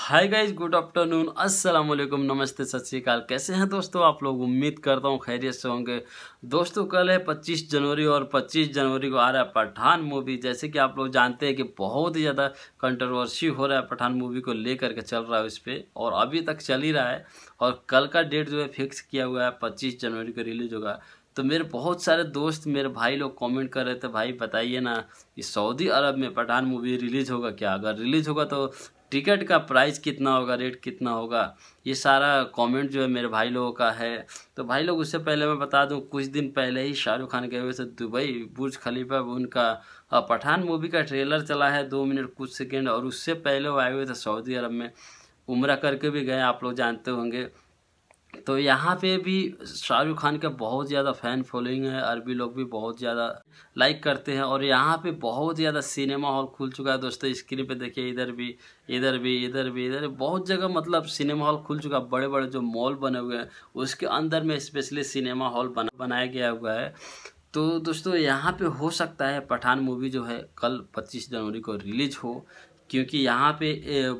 hi guys good afternoon अस्सलाम वालेकुम नमस्ते सत श्रीकाल कैसे हैं दोस्तों आप लोग उम्मीद करता हूँ खैरियत से होंगे दोस्तों कल है 25 जनवरी और 25 जनवरी को आ रहा है पठान मूवी जैसे कि आप लोग जानते हैं कि बहुत ही ज़्यादा कंट्रोवर्सी हो रहा है पठान मूवी को लेकर के चल रहा है उस पर और अभी तक चल ही रहा है और कल का डेट जो है फिक्स किया हुआ है पच्चीस जनवरी को रिलीज होगा तो मेरे बहुत सारे दोस्त मेरे भाई लोग कमेंट कर रहे थे भाई बताइए ना कि सऊदी अरब में पठान मूवी रिलीज़ होगा क्या अगर रिलीज़ होगा तो टिकट का प्राइस कितना होगा रेट कितना होगा ये सारा कमेंट जो है मेरे भाई लोगों का है तो भाई लोग उससे पहले मैं बता दूं कुछ दिन पहले ही शाहरुख खान गए हुए थे दुबई बुर्ज खलीफा उनका पठान मूवी का ट्रेलर चला है दो मिनट कुछ सेकेंड और उससे पहले वो आए हुए थे सऊदी अरब में उम्र करके भी गए आप लोग जानते होंगे तो यहाँ पे भी शाहरुख खान का बहुत ज़्यादा फ़ैन फॉलोइंग है अरबी लोग भी बहुत ज़्यादा लाइक करते हैं और यहाँ पे बहुत ज़्यादा सिनेमा हॉल खुल चुका है दोस्तों स्क्रीन पे देखिए इधर भी इधर भी इधर भी इधर बहुत जगह मतलब सिनेमा हॉल खुल चुका है बड़े बड़े जो मॉल बने हुए हैं उसके अंदर में स्पेशली सिनेमा हॉल बना बनाया गया हुआ है तो दोस्तों यहाँ पर हो सकता है पठान मूवी जो है कल पच्चीस जनवरी को रिलीज हो क्योंकि यहाँ पे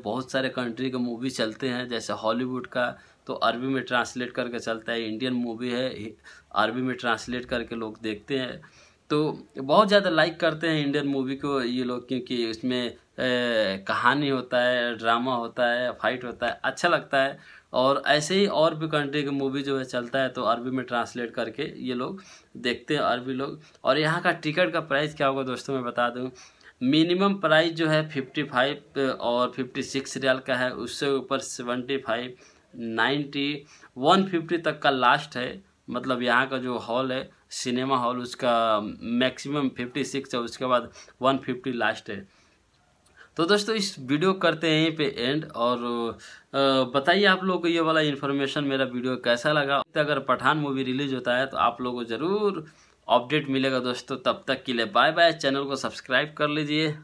बहुत सारे कंट्री के मूवी चलते हैं जैसे हॉलीवुड का तो अरबी में ट्रांसलेट करके चलता है इंडियन मूवी है अरबी में ट्रांसलेट करके लोग देखते हैं तो बहुत ज़्यादा लाइक करते हैं इंडियन मूवी को ये लोग क्योंकि उसमें कहानी होता है ड्रामा होता है फाइट होता है अच्छा लगता है और ऐसे ही और भी कंट्री के मूवी जो है चलता है तो अरबी में ट्रांसलेट करके ये लोग देखते हैं अरबी लोग और यहाँ का टिकट का प्राइस क्या होगा दोस्तों मैं बता दूँ मिनिमम प्राइस जो है फिफ्टी फाइव और फिफ्टी सिक्स रियल का है उससे ऊपर seventy five ninety one fifty तक का लास्ट है मतलब यहाँ का जो हॉल है सिनेमा हॉल उसका मैक्सिमम फिफ्टी सिक्स है उसके बाद वन फिफ्टी लास्ट है तो दोस्तों इस वीडियो करते हैं यहीं पे एंड और बताइए आप लोगों को ये वाला इन्फॉर्मेशन मेरा वीडियो कैसा लगा तो अगर पठान मूवी रिलीज होता है तो आप लोगों को ज़रूर अपडेट मिलेगा दोस्तों तब तक के लिए बाय बाय चैनल को सब्सक्राइब कर लीजिए